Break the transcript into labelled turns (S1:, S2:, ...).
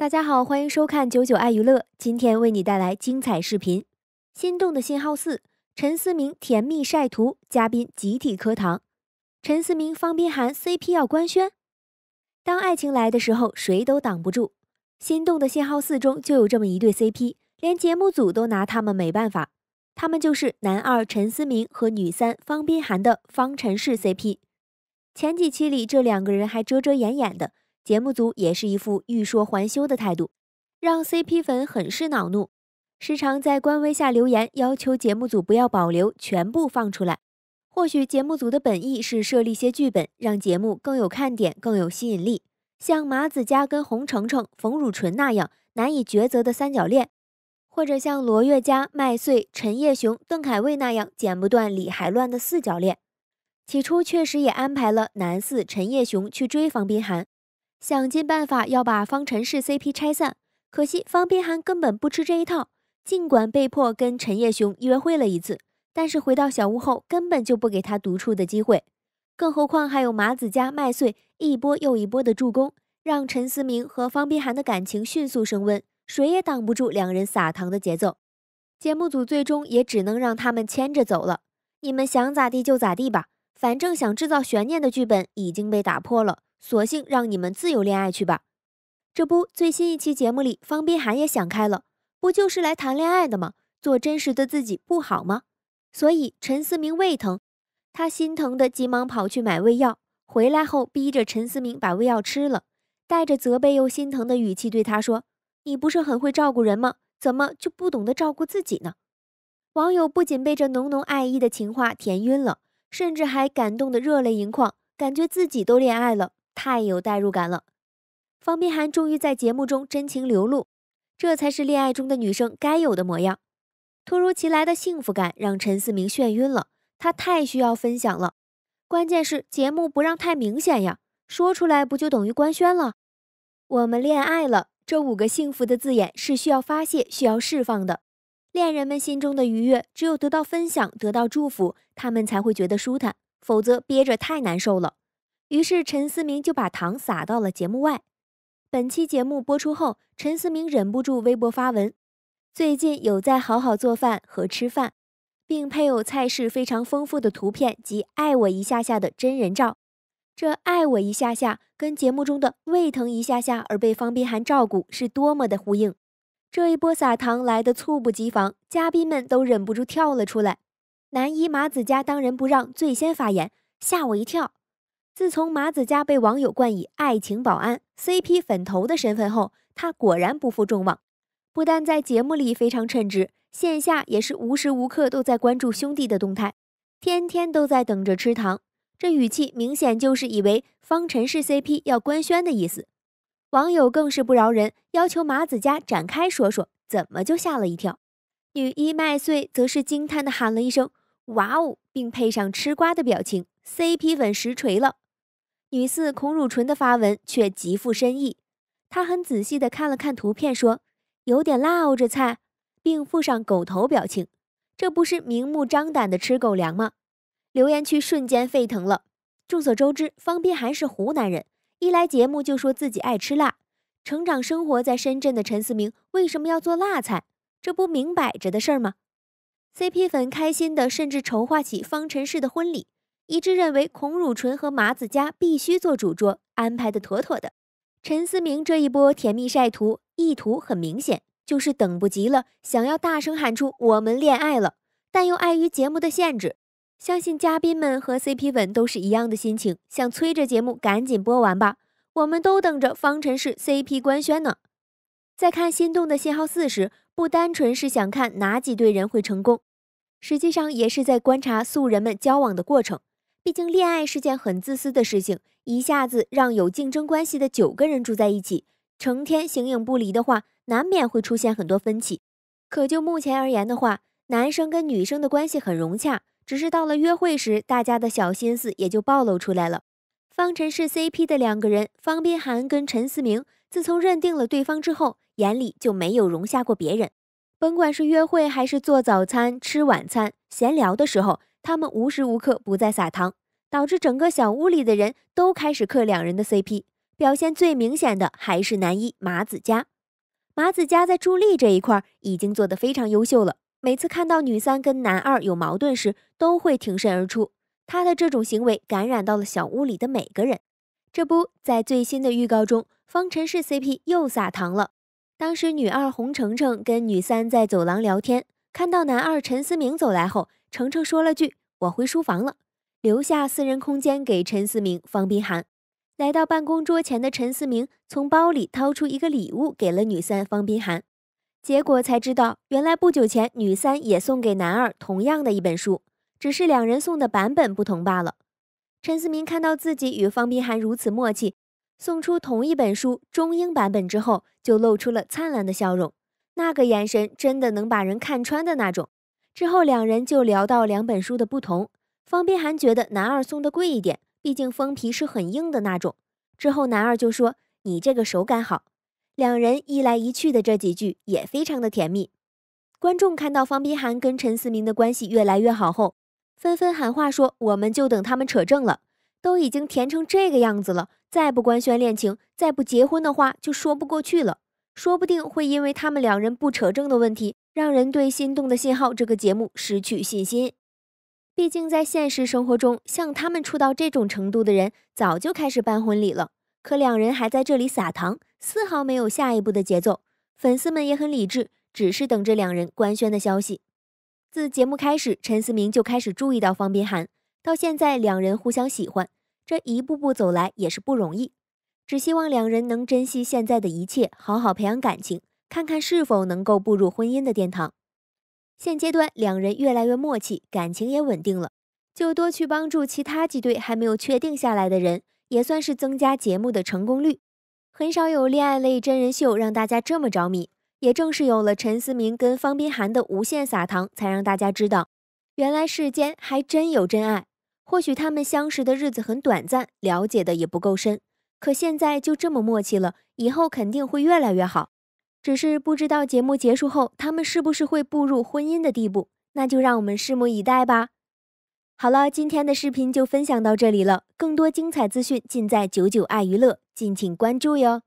S1: 大家好，欢迎收看九九爱娱乐，今天为你带来精彩视频《心动的信号四》。陈思明甜蜜晒图，嘉宾集体磕糖。陈思明方斌涵 CP 要官宣。当爱情来的时候，谁都挡不住。《心动的信号四》中就有这么一对 CP，连节目组都拿他们没办法。他们就是男二陈思明和女三方斌涵的方程式 CP。前几期里，这两个人还遮遮掩掩的。节目组也是一副欲说还休的态度，让 CP 粉很是恼怒，时常在官微下留言，要求节目组不要保留，全部放出来。或许节目组的本意是设立些剧本，让节目更有看点，更有吸引力，像马子佳跟洪程程、冯汝纯那样难以抉择的三角恋，或者像罗越家、麦穗、陈叶雄、邓凯威那样剪不断理还乱的四角恋。起初确实也安排了男四陈叶雄去追方冰涵。想尽办法要把方程式 CP 拆散，可惜方斌涵根本不吃这一套。尽管被迫跟陈业雄约会了一次，但是回到小屋后根本就不给他独处的机会。更何况还有马子家麦穗一波又一波的助攻，让陈思明和方斌涵的感情迅速升温，谁也挡不住两人撒糖的节奏。节目组最终也只能让他们牵着走了。你们想咋地就咋地吧，反正想制造悬念的剧本已经被打破了。索性让你们自由恋爱去吧。这不，最新一期节目里，方斌涵也想开了，不就是来谈恋爱的吗？做真实的自己不好吗？所以陈思明胃疼，他心疼的急忙跑去买胃药，回来后逼着陈思明把胃药吃了，带着责备又心疼的语气对他说：“你不是很会照顾人吗？怎么就不懂得照顾自己呢？”网友不仅被这浓浓爱意的情话甜晕了，甚至还感动的热泪盈眶，感觉自己都恋爱了。太有代入感了，方碧涵终于在节目中真情流露，这才是恋爱中的女生该有的模样。突如其来的幸福感让陈思明眩晕了，他太需要分享了。关键是节目不让太明显呀，说出来不就等于官宣了？我们恋爱了，这五个幸福的字眼是需要发泄、需要释放的。恋人们心中的愉悦，只有得到分享、得到祝福，他们才会觉得舒坦，否则憋着太难受了。于是陈思明就把糖撒到了节目外。本期节目播出后，陈思明忍不住微博发文：“最近有在好好做饭和吃饭，并配有菜式非常丰富的图片及爱我一下下的真人照。”这“爱我一下下”跟节目中的胃疼一下下而被方斌涵照顾是多么的呼应。这一波撒糖来得猝不及防，嘉宾们都忍不住跳了出来。男一马子家当仁不让，最先发言，吓我一跳。自从马子佳被网友冠以“爱情保安 CP 粉头”的身份后，他果然不负众望，不但在节目里非常称职，线下也是无时无刻都在关注兄弟的动态，天天都在等着吃糖。这语气明显就是以为方辰式 CP 要官宣的意思。网友更是不饶人，要求马子佳展开说说怎么就吓了一跳。女一麦穗则是惊叹地喊了一声“哇哦”，并配上吃瓜的表情。CP 粉实锤了，女四孔汝纯的发文却极富深意。她很仔细地看了看图片，说：“有点辣哦，这菜。”并附上狗头表情。这不是明目张胆的吃狗粮吗？留言区瞬间沸腾了。众所周知，方斌还是湖南人，一来节目就说自己爱吃辣。成长生活在深圳的陈思明为什么要做辣菜？这不明摆着的事儿吗？CP 粉开心的甚至筹划起方程式的婚礼。一致认为，孔汝纯和麻子佳必须做主桌，安排的妥妥的。陈思明这一波甜蜜晒图，意图很明显，就是等不及了，想要大声喊出“我们恋爱了”，但又碍于节目的限制。相信嘉宾们和 CP 粉都是一样的心情，想催着节目赶紧播完吧，我们都等着方程式 CP 官宣呢。在看《心动的信号四》时，不单纯是想看哪几对人会成功，实际上也是在观察素人们交往的过程。毕竟，恋爱是件很自私的事情。一下子让有竞争关系的九个人住在一起，成天形影不离的话，难免会出现很多分歧。可就目前而言的话，男生跟女生的关系很融洽，只是到了约会时，大家的小心思也就暴露出来了。方程是 CP 的两个人，方斌涵跟陈思明，自从认定了对方之后，眼里就没有容下过别人。甭管是约会还是做早餐、吃晚餐、闲聊的时候。他们无时无刻不在撒糖，导致整个小屋里的人都开始嗑两人的 CP。表现最明显的还是男一马子佳。马子佳在助力这一块已经做得非常优秀了。每次看到女三跟男二有矛盾时，都会挺身而出。他的这种行为感染到了小屋里的每个人。这不在最新的预告中，方程式 CP 又撒糖了。当时女二洪程程跟女三在走廊聊天，看到男二陈思明走来后。程程说了句：“我回书房了，留下私人空间给陈思明、方冰寒。”来到办公桌前的陈思明从包里掏出一个礼物给了女三方冰寒，结果才知道原来不久前女三也送给男二同样的一本书，只是两人送的版本不同罢了。陈思明看到自己与方冰寒如此默契，送出同一本书中英版本之后，就露出了灿烂的笑容，那个眼神真的能把人看穿的那种。之后两人就聊到两本书的不同，方斌涵觉得男二送的贵一点，毕竟封皮是很硬的那种。之后男二就说：“你这个手感好。”两人一来一去的这几句也非常的甜蜜。观众看到方斌涵跟陈思明的关系越来越好后，纷纷喊话说：“我们就等他们扯证了，都已经甜成这个样子了，再不官宣恋情，再不结婚的话就说不过去了。说不定会因为他们两人不扯证的问题。”让人对《心动的信号》这个节目失去信心。毕竟在现实生活中，像他们处到这种程度的人，早就开始办婚礼了。可两人还在这里撒糖，丝毫没有下一步的节奏。粉丝们也很理智，只是等着两人官宣的消息。自节目开始，陈思明就开始注意到方冰涵，到现在两人互相喜欢，这一步步走来也是不容易。只希望两人能珍惜现在的一切，好好培养感情。看看是否能够步入婚姻的殿堂。现阶段两人越来越默契，感情也稳定了，就多去帮助其他几对还没有确定下来的人，也算是增加节目的成功率。很少有恋爱类真人秀让大家这么着迷，也正是有了陈思明跟方滨涵的无限撒糖，才让大家知道，原来世间还真有真爱。或许他们相识的日子很短暂，了解的也不够深，可现在就这么默契了，以后肯定会越来越好。只是不知道节目结束后，他们是不是会步入婚姻的地步？那就让我们拭目以待吧。好了，今天的视频就分享到这里了，更多精彩资讯尽在九九爱娱乐，敬请关注哟。